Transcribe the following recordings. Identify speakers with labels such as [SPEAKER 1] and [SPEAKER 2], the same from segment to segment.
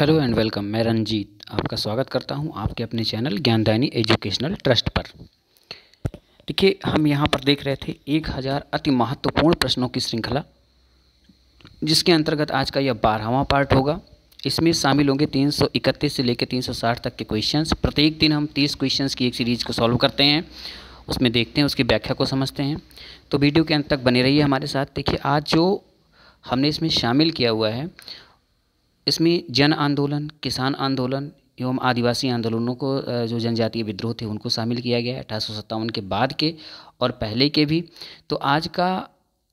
[SPEAKER 1] hello and welcome मैं रंजीत आपका स्वागत करता हूं आपके अपने चैनल ज्ञानदायनी एजुकेशनल ट्रस्ट पर देखिए हम यहां पर देख रहे थे एक हज़ार अति महत्वपूर्ण प्रश्नों की श्रृंखला जिसके अंतर्गत आज का यह बारहवा पार्ट होगा इसमें शामिल होंगे तीन सौ इकतीस से लेकर तीन सौ साठ तक के क्वेश्चंस प्रत्येक दिन हम तीस क्वेश्चंस की एक सीरीज़ को सॉल्व करते हैं उसमें देखते हैं उसकी व्याख्या को समझते हैं तो वीडियो के अंत तक बने रहिए हमारे साथ देखिए आज जो हमने इसमें शामिल किया हुआ है इसमें जन आंदोलन किसान आंदोलन एवं आदिवासी आंदोलनों को जो जनजातीय विद्रोह थे उनको शामिल किया गया अठारह के बाद के और पहले के भी तो आज का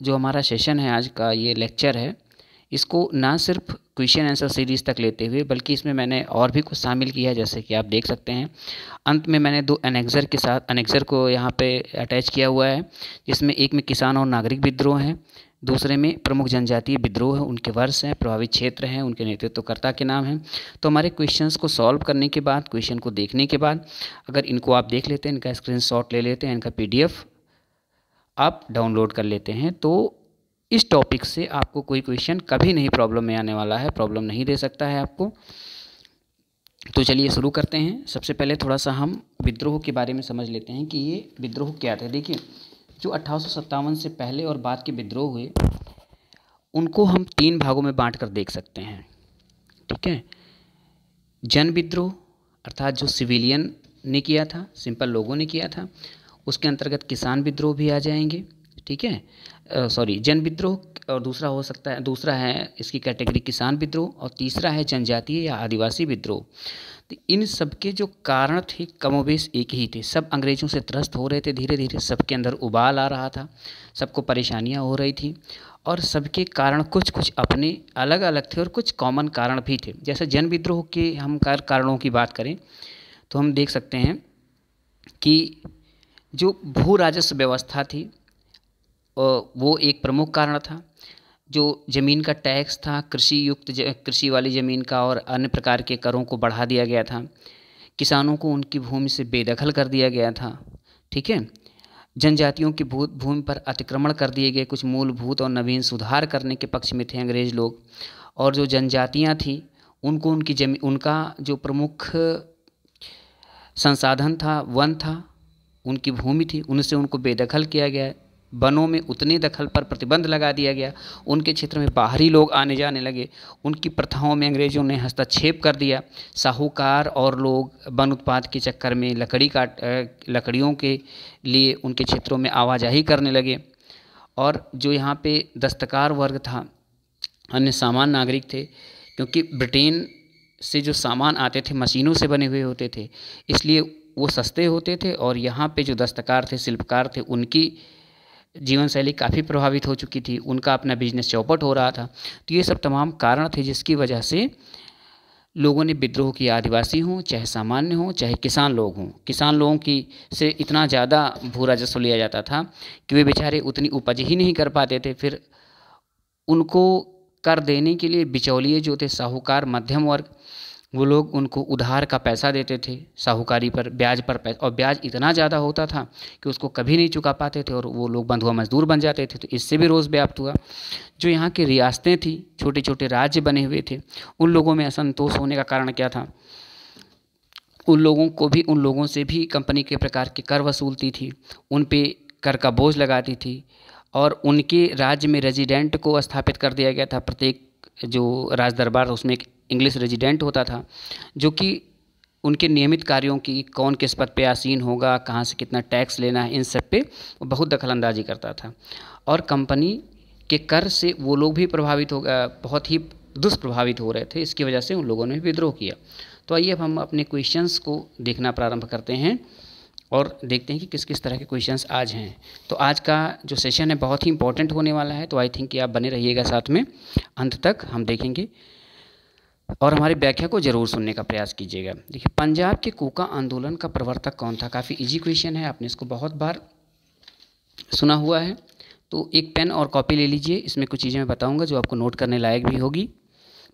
[SPEAKER 1] जो हमारा सेशन है आज का ये लेक्चर है इसको ना सिर्फ क्वेश्चन आंसर सीरीज तक लेते हुए बल्कि इसमें मैंने और भी कुछ शामिल किया है जैसे कि आप देख सकते हैं अंत में मैंने दो अनेक्जर के साथ अनेक्जर को यहाँ पे अटैच किया हुआ है जिसमें एक में किसान और नागरिक विद्रोह हैं दूसरे में प्रमुख जनजातीय विद्रोह है उनके वर्ष हैं प्रभावित क्षेत्र हैं उनके नेतृत्वकर्ता के नाम हैं तो हमारे क्वेश्चंस को सॉल्व करने के बाद क्वेश्चन को देखने के बाद अगर इनको आप देख लेते हैं इनका स्क्रीनशॉट ले लेते हैं इनका पीडीएफ आप डाउनलोड कर लेते हैं तो इस टॉपिक से आपको कोई क्वेश्चन कभी नहीं प्रॉब्लम में आने वाला है प्रॉब्लम नहीं दे सकता है आपको तो चलिए शुरू करते हैं सबसे पहले थोड़ा सा हम विद्रोह के बारे में समझ लेते हैं कि ये विद्रोह क्या थे देखिए जो अट्ठारह से पहले और बाद के विद्रोह हुए उनको हम तीन भागों में बांट कर देख सकते हैं ठीक है जन विद्रोह अर्थात जो सिविलियन ने किया था सिंपल लोगों ने किया था उसके अंतर्गत किसान विद्रोह भी आ जाएंगे ठीक है सॉरी जन विद्रोह और दूसरा हो सकता है दूसरा है इसकी कैटेगरी किसान विद्रोह और तीसरा है जनजातीय या आदिवासी विद्रोह तो इन सबके जो कारण थे कमोबेश एक ही थे सब अंग्रेज़ों से त्रस्त हो रहे थे धीरे धीरे सबके अंदर उबाल आ रहा था सबको परेशानियाँ हो रही थी और सबके कारण कुछ कुछ अपने अलग अलग थे और कुछ कॉमन कारण भी थे जैसे जन विद्रोह के हम कारणों की बात करें तो हम देख सकते हैं कि जो भू राजस्व व्यवस्था थी वो एक प्रमुख कारण था जो ज़मीन का टैक्स था कृषि युक्त कृषि वाली ज़मीन का और अन्य प्रकार के करों को बढ़ा दिया गया था किसानों को उनकी भूमि से बेदखल कर दिया गया था ठीक है जनजातियों की भूत भूमि पर अतिक्रमण कर दिए गए कुछ मूलभूत और नवीन सुधार करने के पक्ष में थे अंग्रेज लोग और जो जनजातियाँ थीं उनको उनकी जमी उनका जो प्रमुख संसाधन था वन था उनकी भूमि थी उनसे उनको बेदखल किया गया वनों में उतने दखल पर प्रतिबंध लगा दिया गया उनके क्षेत्र में बाहरी लोग आने जाने लगे उनकी प्रथाओं में अंग्रेज़ों ने हस्तक्षेप कर दिया साहूकार और लोग वन उत्पाद के चक्कर में लकड़ी काट लकड़ियों के लिए उनके क्षेत्रों में आवाजाही करने लगे और जो यहाँ पे दस्तकार वर्ग था अन्य सामान्य नागरिक थे क्योंकि ब्रिटेन से जो सामान आते थे मशीनों से बने हुए होते थे इसलिए वो सस्ते होते थे और यहाँ पे जो दस्तकार थे शिल्पकार थे उनकी जीवन शैली काफ़ी प्रभावित हो चुकी थी उनका अपना बिजनेस चौपट हो रहा था तो ये सब तमाम कारण थे जिसकी वजह से लोगों ने विद्रोह किया आदिवासी हों चाहे सामान्य हों चाहे किसान लोग हों किसान लोगों की से इतना ज़्यादा भू राजस्व लिया जाता था कि वे बेचारे उतनी उपज ही नहीं कर पाते थे फिर उनको कर देने के लिए बिचौलिए जो थे साहूकार मध्यम वर्ग वो लोग उनको उधार का पैसा देते थे साहूकारी पर ब्याज पर पैसा और ब्याज इतना ज़्यादा होता था कि उसको कभी नहीं चुका पाते थे और वो लोग बंधुआ मजदूर बन जाते थे तो इससे भी रोज़ व्याप्त हुआ जो यहाँ की रियासतें थीं छोटे छोटे राज्य बने हुए थे उन लोगों में असंतोष होने का कारण क्या था उन लोगों को भी उन लोगों से भी कंपनी के प्रकार के कर वसूलती थी उन पर कर का बोझ लगाती थी और उनके राज्य में रेजिडेंट को स्थापित कर दिया गया था प्रत्येक जो राज दरबार उसमें एक इंग्लिश रेजिडेंट होता था जो कि उनके नियमित कार्यों की कौन किस पद पे आसीन होगा कहाँ से कितना टैक्स लेना है इन सब पे वो बहुत दखलंदाजी करता था और कंपनी के कर से वो लोग भी प्रभावित हो बहुत ही दुष्प्रभावित हो रहे थे इसकी वजह से उन लोगों ने विद्रोह किया तो आइए अब हम अपने क्वेश्चंस को देखना प्रारंभ करते हैं और देखते हैं कि किस किस तरह के क्वेश्चंस आज हैं तो आज का जो सेशन है बहुत ही इंपॉर्टेंट होने वाला है तो आई थिंक कि आप बने रहिएगा साथ में अंत तक हम देखेंगे और हमारी व्याख्या को जरूर सुनने का प्रयास कीजिएगा देखिए पंजाब के कोका आंदोलन का प्रवर्तक कौन था काफ़ी इजी क्वेश्चन है आपने इसको बहुत बार सुना हुआ है तो एक पेन और कॉपी ले लीजिए इसमें कुछ चीज़ें मैं बताऊंगा जो आपको नोट करने लायक भी होगी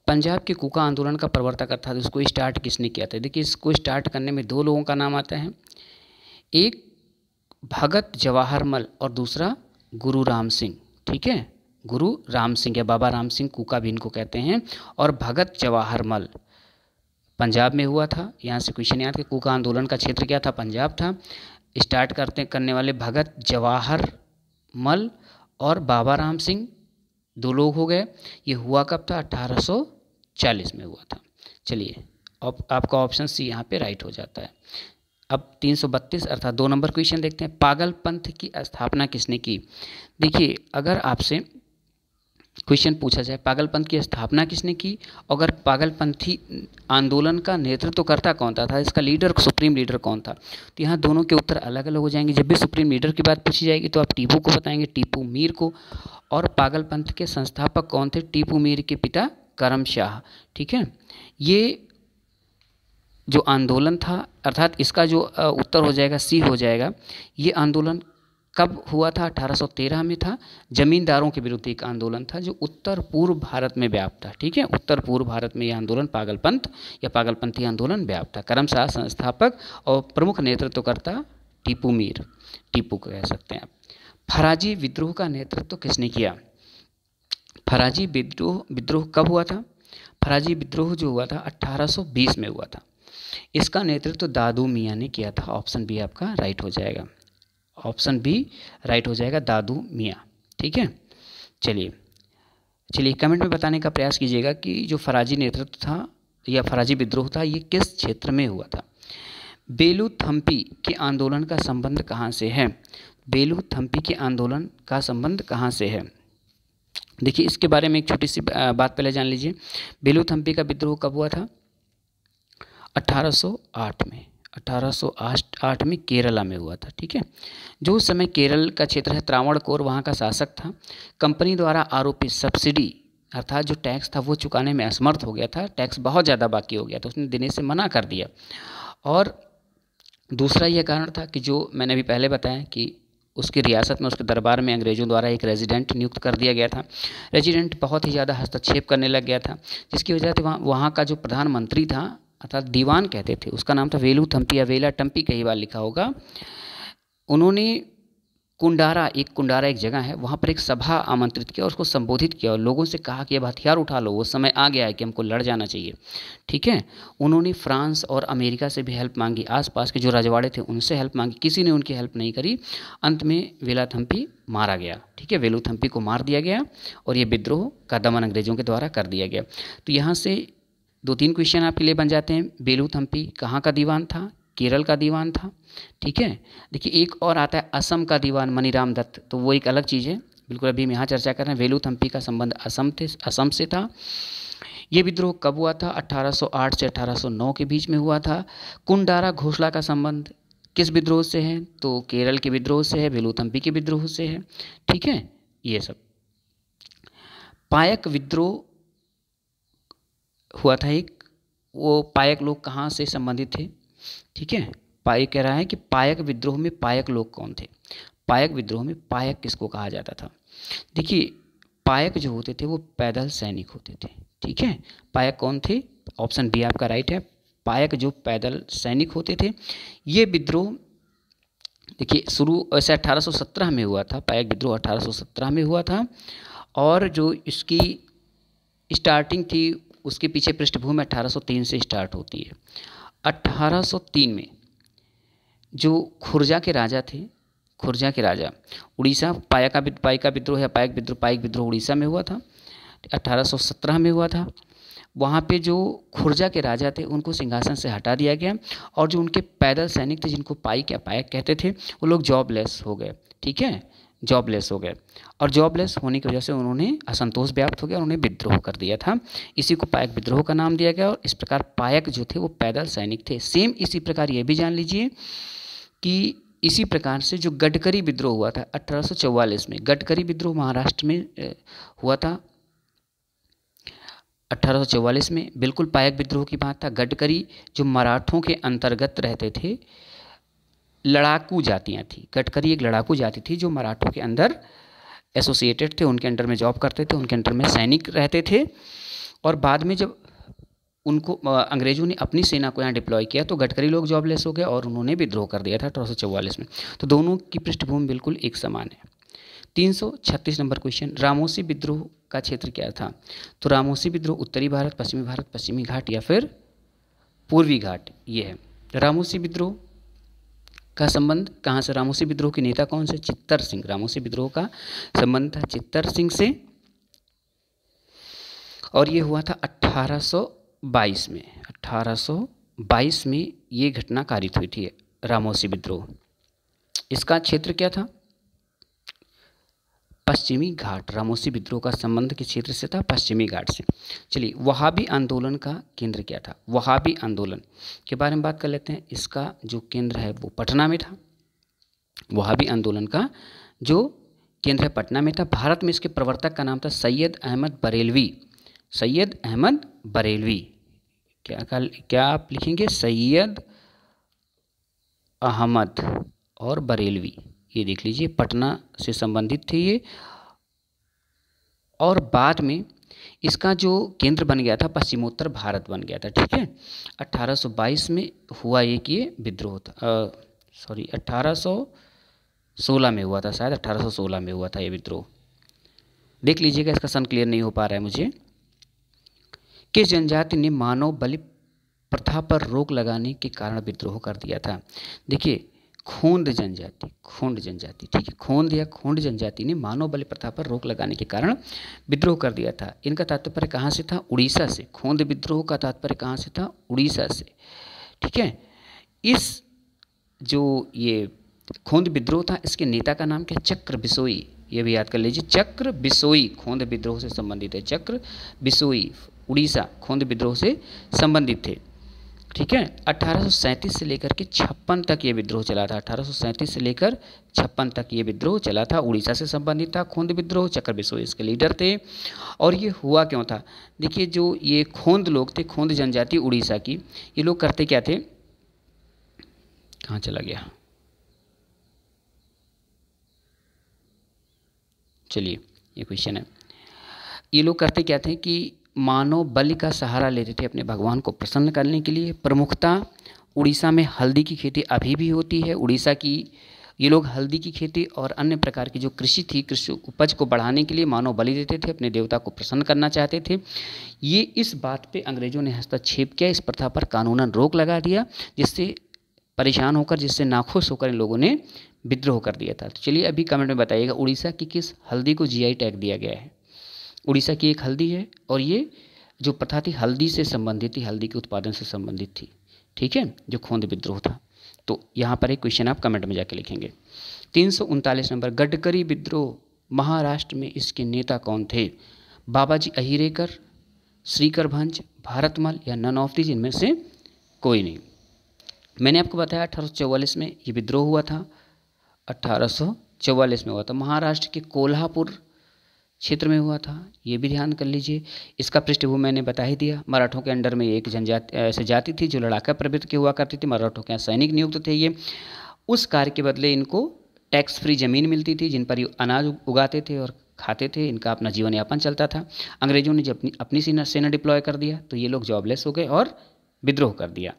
[SPEAKER 1] पंजाब के कोका आंदोलन का प्रवर्तक अर्थात उसको स्टार्ट किसने किया था देखिए इसको स्टार्ट करने में दो लोगों का नाम आता है एक भगत जवाहरमल और दूसरा गुरु राम सिंह ठीक है गुरु राम सिंह या बाबा राम सिंह कुका भी इनको कहते हैं और भगत जवाहरमल पंजाब में हुआ था यहाँ से क्वेश्चन याद कि कुका आंदोलन का क्षेत्र क्या था पंजाब था स्टार्ट करते करने वाले भगत जवाहर मल और बाबा राम सिंह दो लोग हो गए ये हुआ कब था 1840 में हुआ था चलिए आप, आपका ऑप्शन सी यहाँ पे राइट हो जाता है अब 332 अर्थात दो नंबर क्वेश्चन देखते हैं पागल पंथ की स्थापना किसने की देखिए अगर आपसे क्वेश्चन पूछा जाए पागलपंथ की स्थापना किसने की अगर पागलपंथी आंदोलन का नेतृत्व करता कौन था इसका लीडर सुप्रीम लीडर कौन था तो यहाँ दोनों के उत्तर अलग अलग हो जाएंगे जब भी सुप्रीम लीडर की बात पूछी जाएगी तो आप टीपू को बताएंगे टीपू मीर को और पागलपंथ के संस्थापक कौन थे टीपू मीर के पिता करम शाह ठीक है ये जो आंदोलन था अर्थात इसका जो उत्तर हो जाएगा सी हो जाएगा ये आंदोलन कब हुआ था 1813 में था जमींदारों के विरुद्ध एक आंदोलन था जो उत्तर पूर्व भारत में व्याप्त था ठीक है उत्तर पूर्व भारत में यह आंदोलन पागलपंथ या पागलपंथी आंदोलन व्याप्त था करमशाह संस्थापक और प्रमुख नेतृत्वकर्ता टीपू मीर टीपू कह सकते हैं आप फराजी विद्रोह का नेतृत्व किसने किया फराजी विद्रोह विद्रोह कब हुआ था फराजी विद्रोह जो हुआ था 1820 में हुआ था इसका नेतृत्व तो दादू मियाँ ने किया था ऑप्शन बी आपका राइट हो जाएगा ऑप्शन बी राइट हो जाएगा दादू मियाँ ठीक है चलिए चलिए कमेंट में बताने का प्रयास कीजिएगा कि जो फराजी नेतृत्व था या फराजी विद्रोह था ये किस क्षेत्र में हुआ था बेलू थम्पी के आंदोलन का संबंध कहाँ से है बेलू थम्पी के आंदोलन का संबंध कहाँ से है देखिए इसके बारे में एक छोटी सी बात पहले जान लीजिए बेलू थम्पी का विद्रोह कब हुआ था 1808 में 1808 में केरला में हुआ था ठीक है जो उस समय केरल का क्षेत्र है त्रावणकोर वहाँ का शासक था कंपनी द्वारा आरोपित सब्सिडी अर्थात जो टैक्स था वो चुकाने में असमर्थ हो गया था टैक्स बहुत ज़्यादा बाकी हो गया तो उसने देने से मना कर दिया और दूसरा यह कारण था कि जो मैंने अभी पहले बताया कि उसकी रियासत में उसके दरबार में अंग्रेज़ों द्वारा एक रेजिडेंट नियुक्त कर दिया गया था रेजिडेंट बहुत ही ज़्यादा हस्तक्षेप करने लग गया था जिसकी वजह से वहाँ वहाँ का जो प्रधानमंत्री था अर्थात दीवान कहते थे उसका नाम था वेलू थम्पी या वेला टम्पी कई बार लिखा होगा उन्होंने कुंडारा एक कुंडारा एक जगह है वहाँ पर एक सभा आमंत्रित किया और उसको संबोधित किया और लोगों से कहा कि अब हथियार उठा लो वो समय आ गया है कि हमको लड़ जाना चाहिए ठीक है उन्होंने फ्रांस और अमेरिका से भी हेल्प मांगी आसपास के जो रजवाड़े थे उनसे हेल्प मांगी किसी ने उनकी हेल्प नहीं करी अंत में वेलाथम्पी मारा गया ठीक है वेलूथम्पी को मार दिया गया और ये विद्रोह का दमन अंग्रेजों के द्वारा कर दिया गया तो यहाँ से दो तीन क्वेश्चन आपके लिए बन जाते हैं थम्पी कहाँ का दीवान था केरल का दीवान था ठीक है देखिए एक और आता है असम का दीवान मनीराम दत्त तो वो एक अलग चीज़ है बिल्कुल अभी हम यहाँ चर्चा कर रहे हैं वेलूथम्पी का संबंध असम थे असम से था ये विद्रोह कब हुआ था 1808 से 1809 के बीच में हुआ था कुंडारा घोषला का संबंध किस विद्रोह से है तो केरल के विद्रोह से है वेलूथम्पी के विद्रोह से है ठीक है ये सब पायक विद्रोह हुआ था एक वो पायक लोग कहाँ से संबंधित थे ठीक है पायक कह रहा है कि पायक विद्रोह में पायक लोग कौन थे पायक विद्रोह में पायक किसको कहा जाता था देखिए पायक जो होते थे वो पैदल सैनिक होते थे ठीक है पायक कौन थे ऑप्शन बी आपका राइट है पायक जो पैदल सैनिक होते थे ये विद्रोह देखिए शुरू वैसे 1817 में हुआ था पायक विद्रोह 1817 में हुआ था और जो इसकी स्टार्टिंग थी उसके पीछे पृष्ठभूमि 1803 से स्टार्ट होती है 1803 में जो खुर्जा के राजा थे खुर्जा के राजा उड़ीसा पाया का पाई का विद्रोह या पायक विद्रोह पाइक विद्रोह उड़ीसा में हुआ था 1817 में हुआ था वहाँ पे जो खुर्जा के राजा थे उनको सिंहासन से हटा दिया गया और जो उनके पैदल सैनिक थे जिनको पाइक या पायक कहते थे वो लोग जॉबलेस हो गए ठीक है जॉबलेस हो गए और जॉबलेस होने की वजह से उन्होंने असंतोष व्याप्त हो गया और उन्हें विद्रोह कर दिया था इसी को पायक विद्रोह का नाम दिया गया और इस प्रकार पायक जो थे वो पैदल सैनिक थे सेम इसी प्रकार ये भी जान लीजिए कि इसी प्रकार से जो गडकरी विद्रोह हुआ था अठारह में गडकरी विद्रोह महाराष्ट्र में हुआ था अठारह में बिल्कुल पायक विद्रोह की बात था गडकरी जो मराठों के अंतर्गत रहते थे लड़ाकू जातियाँ थी कटकरी एक लड़ाकू जाति थी जो मराठों के अंदर एसोसिएटेड थे उनके अंडर में जॉब करते थे उनके अंडर में सैनिक रहते थे और बाद में जब उनको अंग्रेजों ने अपनी सेना को यहाँ डिप्लॉय किया तो गडकरी लोग जॉबलेस हो गए और उन्होंने विद्रोह कर दिया था अठारह में तो दोनों की पृष्ठभूमि बिल्कुल एक समान है 336 नंबर क्वेश्चन रामोसी विद्रोह का क्षेत्र क्या था तो रामोसी विद्रोह उत्तरी भारत पश्चिमी भारत पश्चिमी घाट या फिर पूर्वी घाट ये है रामोसी विद्रोह का संबंध कहाँ से रामोसी विद्रोह के नेता कौन से चित्तर सिंह रामोसी विद्रोह का संबंध था चित्तर सिंह से और ये हुआ था 1822 में 1822 में ये घटना कारित हुई थी रामोसी विद्रोह इसका क्षेत्र क्या था पश्चिमी घाट रामोसी विद्रोह का संबंध किस क्षेत्र से था पश्चिमी घाट से चलिए वहाबी आंदोलन का केंद्र क्या था वहाबी आंदोलन के बारे में बात कर लेते हैं इसका जो केंद्र है वो पटना में था वहाबी आंदोलन का जो केंद्र है पटना में था भारत में इसके प्रवर्तक का नाम था सैयद अहमद बरेलवी सैयद अहमद बरेलवी क्या क्या आप लिखेंगे सैयद अहमद और बरेलवी ये देख लीजिए पटना से संबंधित थे ये और बाद में इसका जो केंद्र बन गया था पश्चिमोत्तर भारत बन गया था ठीक है 1822 में हुआ ये कि ये विद्रोह था सॉरी 1816 में हुआ था शायद 1816 में हुआ था ये विद्रोह देख लीजिएगा इसका सन क्लियर नहीं हो पा रहा है मुझे किस जनजाति ने मानव बलि प्रथा पर रोक लगाने के कारण विद्रोह कर दिया था देखिए खोंद जनजाति खोंड जनजाति ठीक है खोंद या खोंड जनजाति ने मानव बलि प्रथा पर रोक लगाने के कारण विद्रोह कर दिया था इनका तात्पर्य कहाँ से था उड़ीसा से खोंद विद्रोह का तात्पर्य कहाँ से था उड़ीसा से ठीक है इस जो ये खोंद विद्रोह था इसके नेता का नाम क्या चक्र बिसोई ये भी याद कर लीजिए चक्र बिसोई खोंद विद्रोह से संबंधित है चक्र बिसोई उड़ीसा खोंद विद्रोह से संबंधित थे ठीक है अठारह से लेकर के छप्पन तक ये विद्रोह चला था अठारह से लेकर छप्पन तक ये विद्रोह चला था उड़ीसा से संबंधित था खोंद विद्रोह चक्र बिस्व इसके लीडर थे और ये हुआ क्यों था देखिए जो ये खोंद लोग थे खोंद जनजाति उड़ीसा की ये लोग करते क्या थे कहाँ चला गया चलिए ये क्वेश्चन है ये लोग करते क्या थे कि मानव बलि का सहारा लेते थे अपने भगवान को प्रसन्न करने के लिए प्रमुखता उड़ीसा में हल्दी की खेती अभी भी होती है उड़ीसा की ये लोग हल्दी की खेती और अन्य प्रकार की जो कृषि थी कृषि उपज को बढ़ाने के लिए मानव बलि देते थे अपने देवता को प्रसन्न करना चाहते थे ये इस बात पे अंग्रेजों ने हस्तक्षेप किया इस प्रथा पर कानूनन रोक लगा दिया जिससे परेशान होकर जिससे नाखुश होकर इन लोगों ने विद्रोह कर दिया था तो चलिए अभी कमेंट में बताइएगा उड़ीसा की किस हल्दी को जी टैग दिया गया है उड़ीसा की एक हल्दी है और ये जो प्रथा थी हल्दी से संबंधित थी हल्दी के उत्पादन से संबंधित थी ठीक है जो खोंद विद्रोह था तो यहाँ पर एक क्वेश्चन आप कमेंट में जाके लिखेंगे तीन नंबर गडकरी विद्रोह महाराष्ट्र में इसके नेता कौन थे बाबा जी अहिरेकर श्रीकर भंज भारतमल या नन ऑफ दीज इनमें से कोई नहीं मैंने आपको बताया अठारह में ये विद्रोह हुआ था अठारह में हुआ था महाराष्ट्र के कोल्हापुर क्षेत्र में हुआ था ये भी ध्यान कर लीजिए इसका पृष्ठभूमि मैंने बता ही दिया मराठों के अंडर में एक जनजाति ऐसे जाति थी जो लड़ाका प्रवृत्ति के हुआ करती थी मराठों के यहाँ सैनिक नियुक्त थे ये उस कार्य के बदले इनको टैक्स फ्री ज़मीन मिलती थी जिन पर ये अनाज उगाते थे और खाते थे इनका अपना जीवन यापन चलता था अंग्रेजों ने जब अपनी अपनी सेना सेना डिप्लॉय कर दिया तो ये लोग जॉबलेस हो गए और विद्रोह कर दिया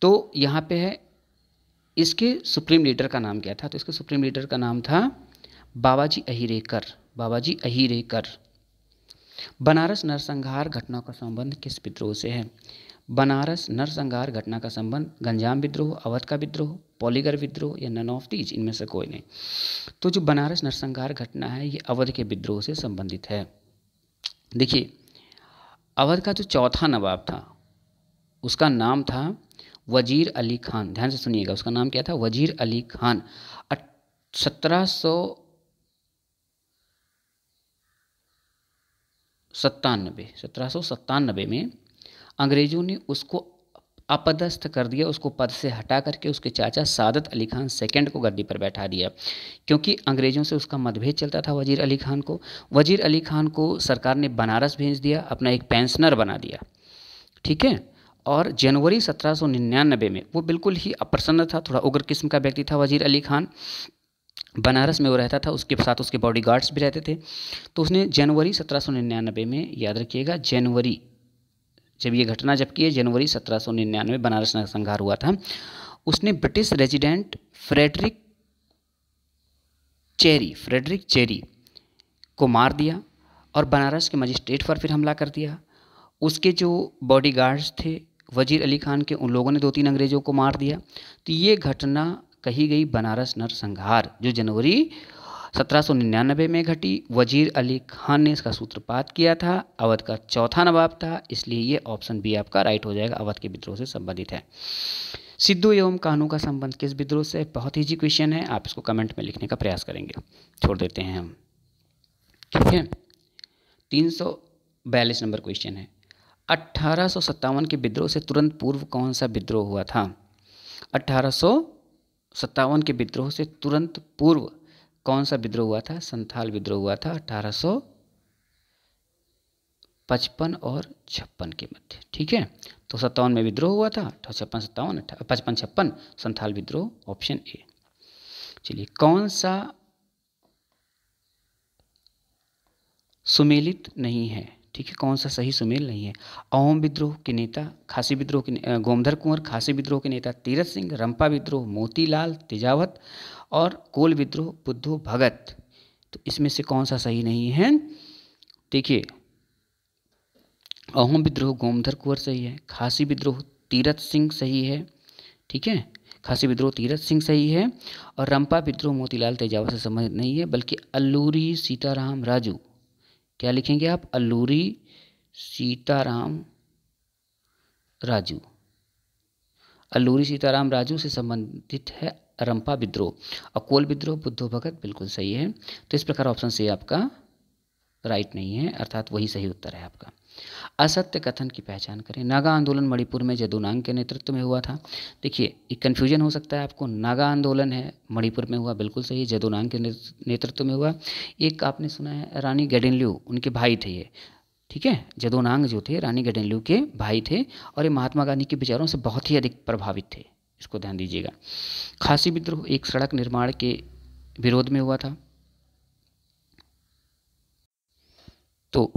[SPEAKER 1] तो यहाँ पे है इसके सुप्रीम लीडर का नाम क्या था तो इसके सुप्रीम लीडर का नाम था बाबाजी अहिरेकर बाबा जी अहिरे कर बनारस नरसंहार घटना का संबंध किस विद्रोह से है बनारस नरसंहार घटना का संबंध गंजाम विद्रोह अवध का विद्रोह पॉलीगर विद्रोह या नन ऑफ दीज इनमें से कोई नहीं तो जो बनारस नरसंहार घटना है ये अवध के विद्रोह से संबंधित है देखिए अवध का जो चौथा नवाब था उसका नाम था वजीर अली खान ध्यान से सुनिएगा उसका नाम क्या था वजीर अली खान सत्रह सौ सत्तानबे सत्रह सत्तानबे में अंग्रेज़ों ने उसको अपदस्थ कर दिया उसको पद से हटा करके उसके चाचा सादत अली खान सेकंड को गद्दी पर बैठा दिया क्योंकि अंग्रेज़ों से उसका मतभेद चलता था वजीर अली खान को वजीर अली खान को सरकार ने बनारस भेज दिया अपना एक पेंशनर बना दिया ठीक है और जनवरी सत्रह में वो बिल्कुल ही अप्रसन्न था थोड़ा उग्र किस्म का व्यक्ति था वजीर अली खान बनारस में वो रहता था उसके साथ उसके गार्ड्स भी रहते थे तो उसने जनवरी सत्रह में याद रखिएगा जनवरी जब ये घटना जबकि जनवरी सत्रह बनारस में संघार हुआ था उसने British resident Frederick Cherry Frederick Cherry को मार दिया और बनारस के मजिस्ट्रेट पर फिर हमला कर दिया उसके जो बॉडीगार्ड्स थे वजीर अली खान के उन लोगों ने दो तीन अंग्रेज़ों को मार दिया तो ये घटना कही गई बनारस नरसंहार जो जनवरी 1799 में घटी वजीर अली खान ने इसका सूत्रपात किया था अवध का चौथा नवाब था इसलिए ये ऑप्शन बी आपका राइट हो जाएगा अवध के विद्रोह से संबंधित है सिद्धू एवं कानू का संबंध किस विद्रोह से बहुत ईजी क्वेश्चन है आप इसको कमेंट में लिखने का प्रयास करेंगे छोड़ देते हैं हम ठीक है तीन सौ बयालीस नंबर क्वेश्चन है अट्ठारह के विद्रोह से तुरंत पूर्व कौन सा विद्रोह हुआ था अट्ठारह सत्तावन के विद्रोह से तुरंत पूर्व कौन सा विद्रोह हुआ था संथाल विद्रोह हुआ था अठारह पचपन और छप्पन के मध्य ठीक है तो सत्तावन में विद्रोह हुआ था तो छप्पन सत्तावन पचपन छप्पन संथाल विद्रोह ऑप्शन ए चलिए कौन सा सुमेलित नहीं है ठीक है कौन सा सही सुमेल नहीं है अहोम विद्रोह के नेता खासी विद्रोह के गोमधर कुंवर खासी विद्रोह के नेता तीरथ सिंह रंपा विद्रोह मोतीलाल तेजावत और कोल विद्रोह बुद्धो भगत तो इसमें से कौन सा सही नहीं है देखिए अहोम विद्रोह गोमधर कुंवर सही है खासी विद्रोह तीरथ सिंह सही है ठीक है खासी विद्रोह तीरथ सिंह सही है और रंपा विद्रोह मोतीलाल तेजावत से संबंधित नहीं है बल्कि अल्लूरी सीताराम राजू क्या लिखेंगे आप अल्लूरी सीताराम राजू अल्लूरी सीताराम राजू से संबंधित है रंपा विद्रोह अकोल विद्रोह बुद्धो भगत बिल्कुल सही है तो इस प्रकार ऑप्शन सी आपका राइट नहीं है अर्थात वही सही उत्तर है आपका असत्य कथन की पहचान करें नागा आंदोलन मणिपुर में जदुनांग के नेतृत्व में हुआ था देखिए एक कन्फ्यूजन हो सकता है आपको नागा आंदोलन है मणिपुर में हुआ बिल्कुल सही जदुनांग के नेतृत्व में हुआ एक आपने सुना है रानी गैडेनल्यू उनके भाई थे ये ठीक है जदुनांग जो थे रानी गडेनलू के भाई थे और ये महात्मा गांधी के विचारों से बहुत ही अधिक प्रभावित थे इसको ध्यान दीजिएगा खासी विद्रोह एक सड़क निर्माण के विरोध में हुआ था तो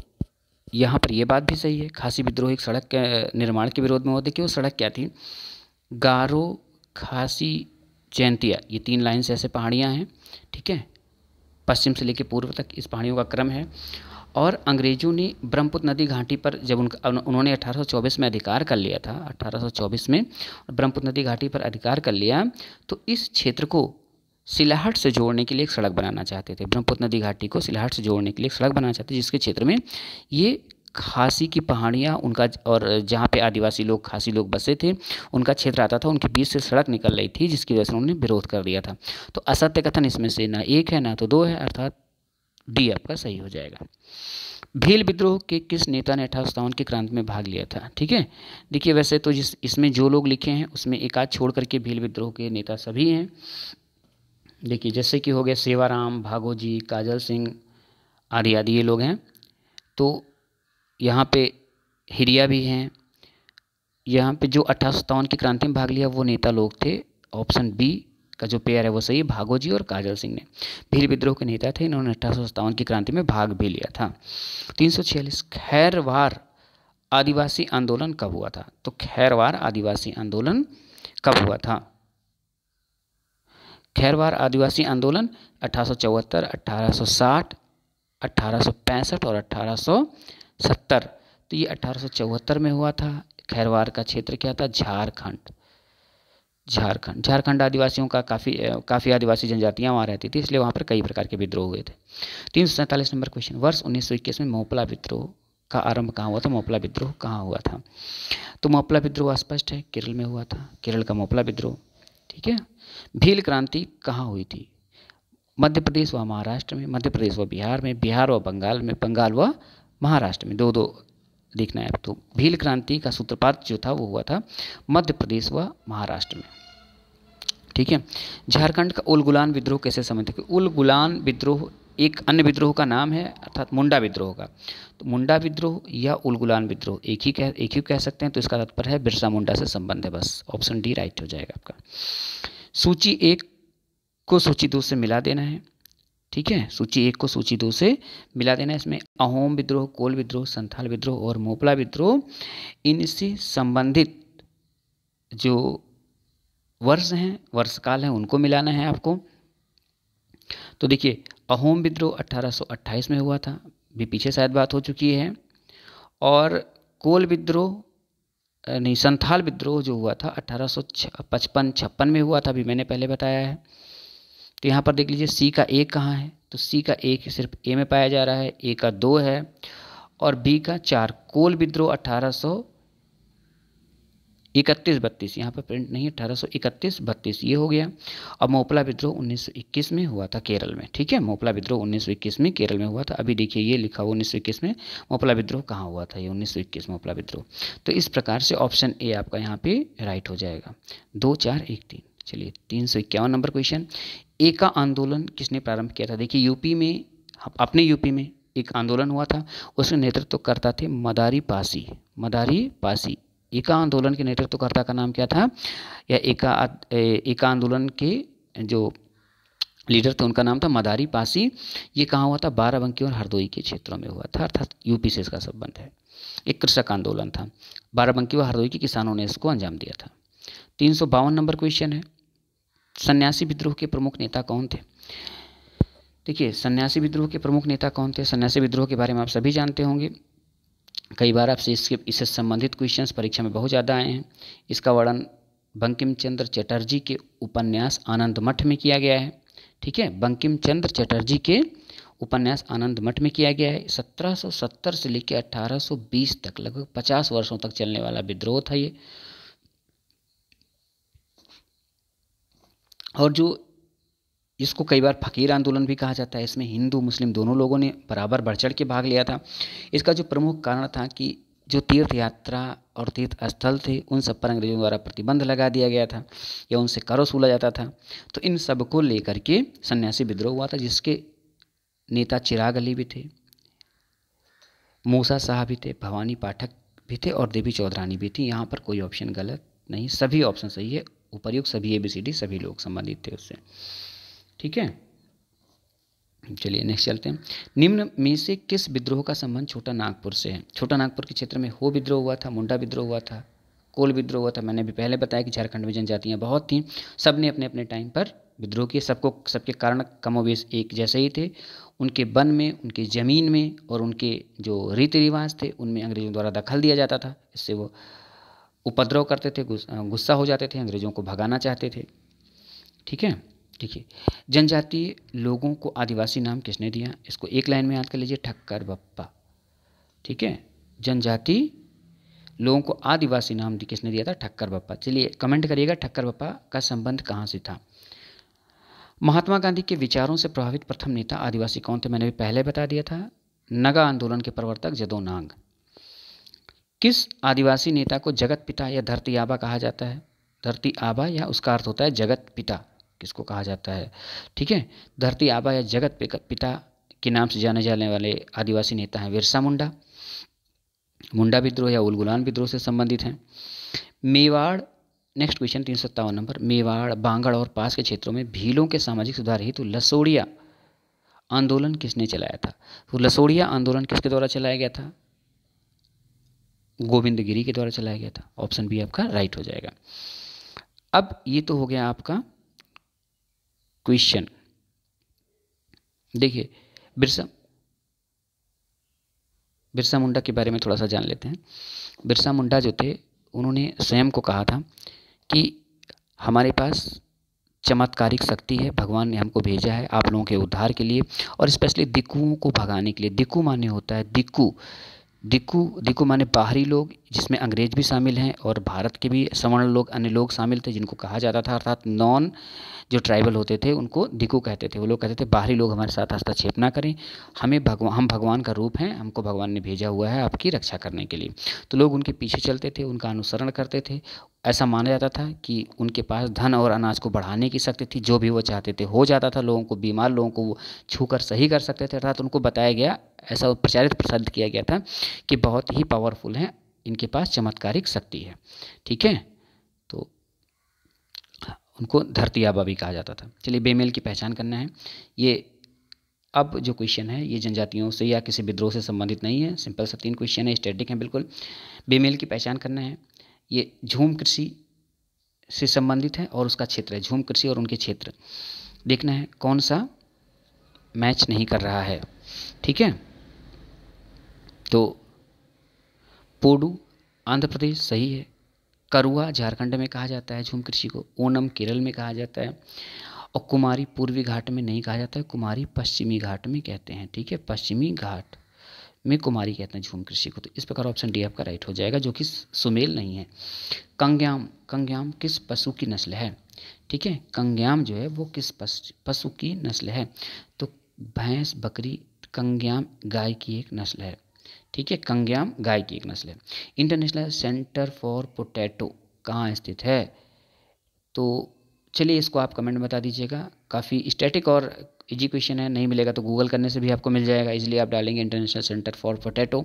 [SPEAKER 1] यहाँ पर ये बात भी सही है खासी विद्रोह एक सड़क के निर्माण के विरोध में हुआ देखिए वो सड़क क्या थी गारो खासी जैंतिया ये तीन लाइन से ऐसे पहाड़ियाँ हैं ठीक है पश्चिम से लेकर पूर्व तक इस पहाड़ियों का क्रम है और अंग्रेज़ों ने ब्रह्मपुत्र नदी घाटी पर जब उनका उन्होंने 1824 में अधिकार कर लिया था 1824 में ब्रह्मपुत्र नदी घाटी पर अधिकार कर लिया तो इस क्षेत्र को सिलाहट से जोड़ने के लिए एक सड़क बनाना चाहते थे ब्रह्मपुत्र नदी घाटी को सिलाहट से जोड़ने के लिए एक सड़क बनाना चाहते थे जिसके क्षेत्र में ये खासी की पहाड़ियाँ उनका और जहाँ पे आदिवासी लोग खासी लोग बसे थे उनका क्षेत्र आता था उनके बीच से सड़क निकल रही थी जिसकी वजह से उन्होंने विरोध कर दिया था तो असत्य कथन इसमें से ना एक है ना तो दो है अर्थात डी आपका सही हो जाएगा भील विद्रोह के किस नेता ने अठारह की क्रांति में भाग लिया था ठीक है देखिए वैसे तो जिस इसमें जो लोग लिखे हैं उसमें एकाध छोड़ करके भील विद्रोह के नेता सभी हैं देखिए जैसे कि हो गया सेवाराम भागो जी काजल सिंह आदि आदि ये लोग हैं तो यहाँ पे हिरिया भी हैं यहाँ पे जो अट्ठारह की क्रांति में भाग लिया वो नेता लोग थे ऑप्शन बी का जो पेयर है वो सही भागो जी और काजल सिंह ने भील विद्रोह के नेता थे इन्होंने अट्ठारह की क्रांति में भाग भी लिया था तीन सौ छियालीस खैरवार आदिवासी आंदोलन कब हुआ था तो खैरवार आदिवासी आंदोलन कब हुआ था खैरवार आदिवासी आंदोलन अठारह सौ 1865 और 1870 तो ये 1874 में हुआ था खैरवार का क्षेत्र क्या था झारखंड झारखंड झारखंड आदिवासियों का काफ़ी काफ़ी आदिवासी जनजातियां वहाँ रहती थी इसलिए वहाँ पर कई प्रकार के विद्रोह हुए थे तीन सौ सैंतालीस नंबर क्वेश्चन वर्ष उन्नीस सौ इक्कीस में मोपला विद्रोह का आरंभ कहाँ हुआ था मोपला विद्रोह कहाँ हुआ था तो मोपला विद्रोह स्पष्ट है केरल में हुआ था केरल का मोपला विद्रोह ठीक है भील क्रांति कहाँ हुई थी मध्य प्रदेश व महाराष्ट्र में मध्य प्रदेश व बिहार में बिहार व बंगाल में बंगाल व महाराष्ट्र में दो दो देखना है तो भील क्रांति का सूत्रपात जो था वो हुआ था मध्य प्रदेश व महाराष्ट्र में ठीक है झारखंड का उलगुलान विद्रोह कैसे उल उलगुलान विद्रोह एक अन्य विद्रोह का नाम है अर्थात मुंडा विद्रोह का तो मुंडा विद्रोह या उलगुलान विद्रोह एक ही कह एक ही कह सकते हैं तो इसका तात्पर्य है बिरसा मुंडा से संबंध है बस ऑप्शन डी राइट हो जाएगा आपका सूची एक को सूची दो से मिला देना है ठीक है सूची एक को सूची दो से मिला देना है इसमें अहोम विद्रोह कोल विद्रोह संथाल विद्रोह और मोपला विद्रोह इनसे संबंधित जो वर्ष हैं वर्षकाल हैं उनको मिलाना है आपको तो देखिए अहोम विद्रोह 1828 में हुआ था भी पीछे शायद बात हो चुकी है और कोल विद्रोह नहीं संथाल विद्रोह जो हुआ था अट्ठारह सौ पचपन छप्पन में हुआ था अभी मैंने पहले बताया है तो यहाँ पर देख लीजिए सी का एक कहाँ है तो सी का एक सिर्फ ए में पाया जा रहा है ए का दो है और बी का चार कोल विद्रोह अठारह सौ इकतीस बत्तीस यहाँ पर प्रिंट नहीं है अठारह सौ इकतीस बत्तीस ये हो गया अब मोपला विद्रोह 1921 में हुआ था केरल में ठीक है मोपला विद्रोह 1921 में केरल में हुआ था अभी देखिए ये लिखा हुआ 1921 में मोपला विद्रोह कहाँ हुआ था ये 1921 मोपला विद्रोह तो इस प्रकार से ऑप्शन ए आपका यहाँ पे राइट हो जाएगा दो चार एक तीन चलिए तीन सौ इक्यावन नंबर क्वेश्चन एका आंदोलन किसने प्रारंभ किया था देखिए यूपी में अपने यूपी में एक आंदोलन हुआ था उसमें नेतृत्व तो करता थे मदारी पासी मदारी पासी एका आंदोलन के नेतृत्वकर्ता का नाम क्या था या एका एका आंदोलन के जो लीडर थे उनका नाम था मदारी पासी ये कहाँ हुआ था बाराबंकी और हरदोई के क्षेत्रों में हुआ था अर्थात यूपी से इसका संबंध है एक कृषक आंदोलन था बाराबंकी और हरदोई के किसानों ने इसको अंजाम दिया था तीन नंबर क्वेश्चन है सन्यासी विद्रोह के प्रमुख नेता कौन थे देखिए सन्यासी विद्रोह के प्रमुख नेता कौन थे सन्यासी विद्रोह के बारे में आप सभी जानते होंगे कई बार आपसे इसके इससे संबंधित क्वेश्चंस परीक्षा में बहुत ज़्यादा आए हैं इसका वर्णन बंकिम चंद्र चटर्जी के उपन्यास आनंद मठ में किया गया है ठीक है बंकिम चंद्र चटर्जी के उपन्यास आनंद मठ में किया गया है 1770 से लेकर 1820 तक लगभग 50 वर्षों तक चलने वाला विद्रोह था ये और जो इसको कई बार फ़कीर आंदोलन भी कहा जाता है इसमें हिंदू मुस्लिम दोनों लोगों ने बराबर बढ़ चढ़ के भाग लिया था इसका जो प्रमुख कारण था कि जो तीर्थ यात्रा और तीर्थ स्थल थे उन सब पर अंग्रेजों द्वारा प्रतिबंध लगा दिया गया था या उनसे कर वसूला जाता था तो इन सब को लेकर के सन्यासी विद्रोह हुआ था जिसके नेता चिराग अली भी थे मूसा शाह भी थे भवानी पाठक भी थे और देवी चौधरानी भी थी यहाँ पर कोई ऑप्शन गलत नहीं सभी ऑप्शन सही है उपरयुक्त सभी ए बी सी डी सभी लोग संबंधित थे उससे ठीक है चलिए नेक्स्ट चलते हैं निम्न में से किस विद्रोह का संबंध छोटा नागपुर से है छोटा नागपुर के क्षेत्र में हो विद्रोह हुआ था मुंडा विद्रोह हुआ था कोल विद्रोह हुआ था मैंने भी पहले बताया कि झारखंड में जनजातियाँ बहुत थीं सब ने अपने अपने टाइम पर विद्रोह किए सबको सबके कारण कमोवेश एक जैसे ही थे उनके वन में उनके ज़मीन में और उनके जो रीति रिवाज थे उनमें अंग्रेज़ों द्वारा दखल दिया जाता था इससे वो उपद्रव करते थे गुस्सा हो जाते थे अंग्रेज़ों को भगाना चाहते थे ठीक है देखिए जनजातीय लोगों को आदिवासी नाम किसने दिया इसको एक लाइन में याद कर लीजिए ठक्कर बप्पा ठीक है जनजाति लोगों को आदिवासी नाम किसने दिया था ठक्कर बप्पा चलिए कमेंट करिएगा ठक्कर बप्पा का संबंध कहाँ से था महात्मा गांधी के विचारों से प्रभावित प्रथम नेता आदिवासी कौन थे मैंने भी पहले बता दिया था नगा आंदोलन के प्रवर्तक जदो नांग किस आदिवासी नेता को जगत पिता या धरती आबा कहा जाता है धरती आबा या उसका अर्थ होता है जगत पिता किसको कहा जाता है ठीक है धरती आबा या जगत पिता के नाम से जाने जाने वाले आदिवासी नेता हैं विरसा मुंडा मुंडा विद्रोह या उलगुलान विद्रोह से संबंधित हैं मेवाड़ नेक्स्ट क्वेश्चन तीन सौ सत्तावन नंबर मेवाड़ बांगड़ और पास के क्षेत्रों में भीलों के सामाजिक सुधार हेतु तो लसोड़िया आंदोलन किसने चलाया था तो लसोड़िया आंदोलन किसके द्वारा चलाया गया था गोविंद गिरी के द्वारा चलाया गया था ऑप्शन बी आपका राइट हो जाएगा अब ये तो हो गया आपका क्वेश्चन देखिए बिरसा बिरसा मुंडा के बारे में थोड़ा सा जान लेते हैं बिरसा मुंडा जो थे उन्होंने स्वयं को कहा था कि हमारे पास चमत्कारिक शक्ति है भगवान ने हमको भेजा है आप लोगों के उद्धार के लिए और स्पेशली दिक्कुओं को भगाने के लिए दिक्कू माने होता है दिक्कू दिकू दिकू माने बाहरी लोग जिसमें अंग्रेज भी शामिल हैं और भारत के भी सवर्ण लोग अन्य लोग शामिल थे जिनको कहा जाता था अर्थात नॉन जो ट्राइबल होते थे उनको दिकू कहते थे वो लोग कहते थे बाहरी लोग हमारे साथ हस्तक्षेप ना करें हमें भगवान हम भगवान का रूप हैं हमको भगवान ने भेजा हुआ है आपकी रक्षा करने के लिए तो लोग उनके पीछे चलते थे उनका अनुसरण करते थे ऐसा माना जाता था कि उनके पास धन और अनाज को बढ़ाने की शक्ति थी जो भी वो चाहते थे हो जाता था लोगों को बीमार लोगों को वो छू कर सही कर सकते थे अर्थात तो उनको बताया गया ऐसा प्रचारित प्रसारित किया गया था कि बहुत ही पावरफुल हैं इनके पास चमत्कारिक शक्ति है ठीक है तो उनको धरती आबा भी कहा जाता था चलिए बेमेल की पहचान करना है ये अब जो क्वेश्चन है ये जनजातियों से या किसी विद्रोह से संबंधित नहीं है सिंपल सा तीन क्वेश्चन है स्टेटिक हैं बिल्कुल बेमेल की पहचान करना है ये झूम कृषि से संबंधित है और उसका क्षेत्र है झूम कृषि और उनके क्षेत्र देखना है कौन सा मैच नहीं कर रहा है ठीक है तो पोडू आंध्र प्रदेश सही है करुआ झारखंड में कहा जाता है झूम कृषि को ओनम केरल में कहा जाता है और कुमारी पूर्वी घाट में नहीं कहा जाता है कुमारी पश्चिमी घाट में कहते हैं ठीक है पश्चिमी घाट में कुमारी कहते हैं झूम कृषि को तो इस प्रकार ऑप्शन डी आपका राइट हो जाएगा जो कि सुमेल नहीं है कंग्याम कंग्याम किस पशु की नस्ल है ठीक है कंग्याम जो है वो किस पशु पशु की नस्ल है तो भैंस बकरी कंग्याम गाय की एक नस्ल है ठीक है कंग्याम गाय की एक नस्ल है इंटरनेशनल सेंटर फॉर पोटैटो कहाँ स्थित है तो चलिए इसको आप कमेंट बता दीजिएगा काफ़ी स्टैटिक और इजी क्वेश्चन है नहीं मिलेगा तो गूगल करने से भी आपको मिल जाएगा इजीली आप डालेंगे इंटरनेशनल सेंटर फॉर पोटैटो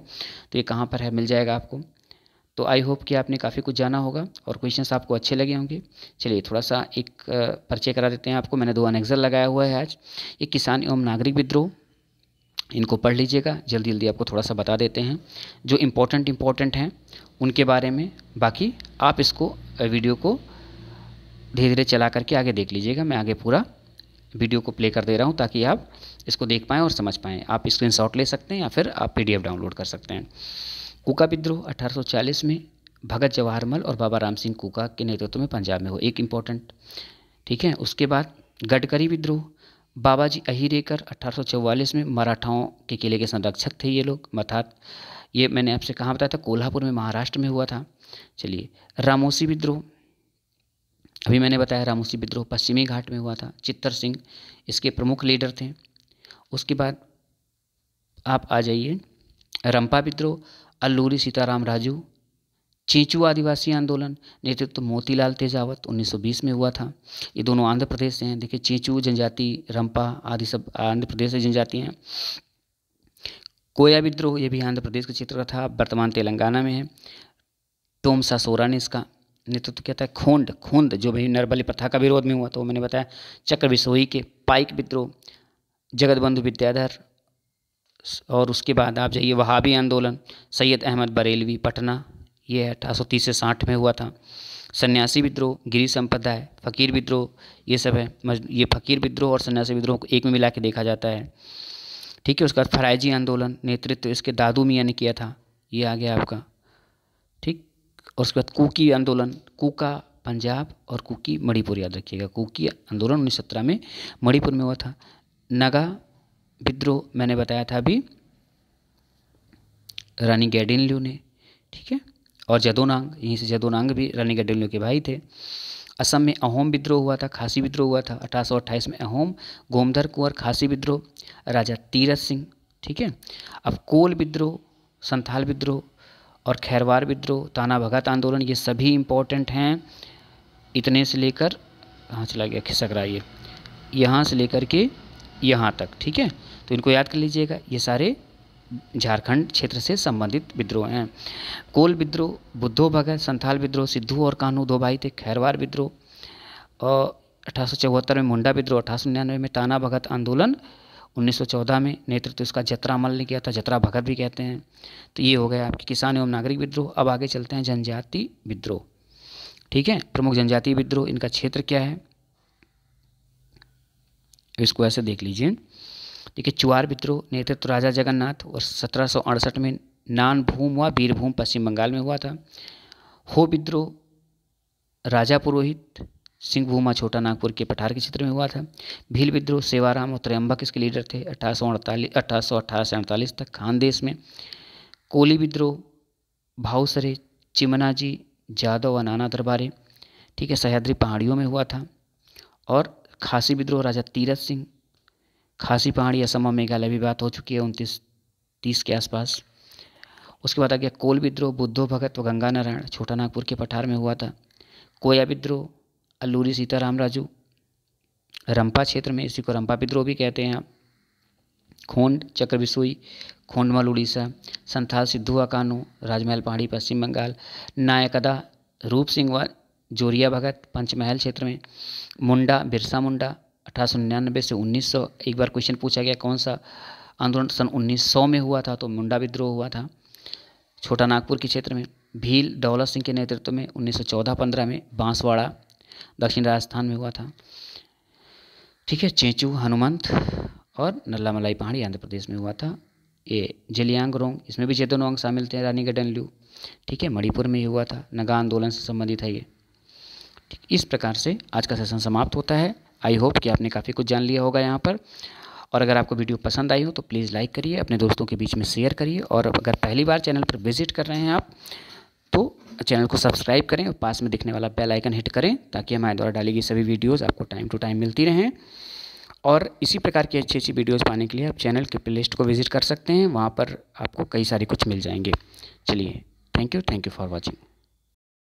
[SPEAKER 1] तो ये कहाँ पर है मिल जाएगा आपको तो आई होप कि आपने काफ़ी कुछ जाना होगा और क्वेश्चंस आपको अच्छे लगे होंगे चलिए थोड़ा सा एक परिचय करा देते हैं आपको मैंने दो अनेक्जर लगाया हुआ है आज ये किसान एवं नागरिक विद्रोह इनको पढ़ लीजिएगा जल्दी जल्दी आपको थोड़ा सा बता देते हैं जो इम्पोर्टेंट इम्पॉर्टेंट हैं उनके बारे में बाकी आप इसको वीडियो को धीरे धीरे चला करके आगे देख लीजिएगा मैं आगे पूरा वीडियो को प्ले कर दे रहा हूँ ताकि आप इसको देख पाएँ और समझ पाएँ आप स्क्रीन ले सकते हैं या फिर आप पी डाउनलोड कर सकते हैं कुका विद्रोह अठारह में भगत जवाहरमल और बाबा राम सिंह कुका के नेतृत्व में पंजाब में हो एक इम्पोर्टेंट ठीक है उसके बाद गडकरी विद्रोह बाबा जी अहिरेकर 1844 में मराठाओं के किले के संरक्षक थे ये लोग मथात ये मैंने आपसे कहाँ बताया था कोल्हापुर में महाराष्ट्र में हुआ था चलिए रामोसी विद्रोह अभी मैंने बताया रामोसी विद्रोह पश्चिमी घाट में हुआ था चित्तर सिंह इसके प्रमुख लीडर थे उसके बाद आप आ जाइए रंपा विद्रोह अल्लूरी सीताराम राजू चींचू आदिवासी आंदोलन नेतृत्व तो मोतीलाल तेजावत 1920 में हुआ था ये दोनों आंध्र प्रदेश से हैं देखिए चींचू जनजाति रंपा आदि सब आंध्र प्रदेश से जनजाति हैं कोया विद्रोह ये भी आंध्र प्रदेश का क्षेत्र का था वर्तमान तेलंगाना में है टोमसा सोरा ने इसका नेतृत्व क्या था खोंड खोंद जो भी नरबली प्रथा का विरोध में हुआ तो मैंने बताया चक्र विसोई के पाइक विद्रोह जगत बंधु विद्याधर और उसके बाद आप जाइए वहाबी आंदोलन सैयद अहमद बरेलवी पटना ये अठारह से साठ में हुआ था सन्यासी विद्रोह गिरी है फ़कीर विद्रोह ये सब है ये फ़कीर विद्रोह और सन्यासी विद्रोह को एक में मिला के देखा जाता है ठीक है उसके बाद फराइजी आंदोलन नेतृत्व इसके दादू मियाँ ने किया था ये आ गया आपका और उसके बाद कुकी आंदोलन कुका पंजाब और कुकी मणिपुर याद रखिएगा कुकी आंदोलन उन्नीस सत्रह में मणिपुर में हुआ था नगा विद्रोह मैंने बताया था अभी रानी गैडिनल्यू ने ठीक है और जदोनांग यहीं से जदोनांग भी रानी गैडिनल्यू के भाई थे असम में अहोम विद्रोह हुआ था खासी विद्रोह हुआ था अठारह में अहोम गोमधर कुंवर खासी विद्रोह राजा तीरथ सिंह ठीक है अब कोल विद्रोह संथाल विद्रोह और खैरवार विद्रोह ताना भगत आंदोलन ये सभी इम्पोर्टेंट हैं इतने से लेकर हाँ चला गया खिसक रहा ये यहाँ से लेकर के यहाँ तक ठीक है तो इनको याद कर लीजिएगा ये सारे झारखंड क्षेत्र से संबंधित विद्रोह हैं कोल विद्रोह बुद्धो भगत संथाल विद्रोह सिद्धू और कानू दो भाई थे खैरवार विद्रोह और अठारह में मुंडा विद्रोह अठारह में ताना भगत आंदोलन 1914 में नेतृत्व उसका इसका जतरा अमल ने किया था जतरा भगत भी कहते हैं तो ये हो गया आपके किसान एवं नागरिक विद्रोह अब आगे चलते हैं जनजाति विद्रोह ठीक है प्रमुख जनजातीय विद्रोह इनका क्षेत्र क्या है इसको ऐसे देख लीजिए देखिए चुवार विद्रोह नेतृत्व राजा जगन्नाथ और सत्रह में नान भूम हुआ वीरभूम पश्चिम बंगाल में हुआ था हो विद्रोह राजा पुरोहित सिंहभूमा छोटा नागपुर के पठार के क्षेत्र में हुआ था भील विद्रोह सेवाराम और त्रयंबक इसके लीडर थे अठारह सौ अड़तालीस सौ से अड़तालीस तक खानदेश में कोली विद्रोह भाऊसरे चिमनाजी जादव व नाना दरबारे ठीक है सह्याद्री पहाड़ियों में हुआ था और खासी विद्रोह राजा तीरथ सिंह खासी पहाड़ी असम और मेघालय भी बात हो चुकी है उनतीस तीस के आसपास उसके बाद आ गया कोल विद्रोह बुद्धो भगत व गंगा नारायण छोटा नागपुर के पठार में हुआ था कोया विद्रोह अल्लूरी सीताराम राजू रंपा क्षेत्र में इसी को रंपा विद्रोह भी कहते हैं आप खोंड चक्र बिसुई खोंडमल उड़ीसा संथाल सिद्धू कानू राजमहल पहाड़ी पश्चिम बंगाल नायकदा रूप सिंह व जोरिया भगत पंचमहल क्षेत्र में मुंडा बिरसा मुंडा अठारह सौ निन्यानबे से उन्नीस सौ एक बार क्वेश्चन पूछा गया कौन सा आंदोलन सन उन्नीस सौ में हुआ था तो मुंडा विद्रोह हुआ था छोटा नागपुर के क्षेत्र में भील दौलत सिंह के नेतृत्व में उन्नीस सौ चौदह पंद्रह में बांसवाड़ा दक्षिण राजस्थान में हुआ था ठीक है चेंचू हनुमंत और नल्लामलाई पहाड़ी आंध्र प्रदेश में हुआ था ये जलियांग रोंग इसमें भी वांग शामिल थे रानी गडन ल्यू ठीक है मणिपुर में ही हुआ था नगा आंदोलन से संबंधित है ये इस प्रकार से आज का सेशन समाप्त होता है आई होप कि आपने काफ़ी कुछ जान लिया होगा यहाँ पर और अगर आपको वीडियो पसंद आई हो तो प्लीज़ लाइक करिए अपने दोस्तों के बीच में शेयर करिए और अगर पहली बार चैनल पर विजिट कर रहे हैं आप तो चैनल को सब्सक्राइब करें और पास में दिखने वाला बेल आइकन हिट करें ताकि हमारे द्वारा डाली गई सभी वीडियोस आपको टाइम टू टाइम मिलती रहें और इसी प्रकार की अच्छी अच्छी वीडियोस पाने के लिए आप चैनल के प्ले लिस्ट को विजिट कर सकते हैं वहाँ पर आपको कई सारी कुछ मिल जाएंगे चलिए thank you thank you for watching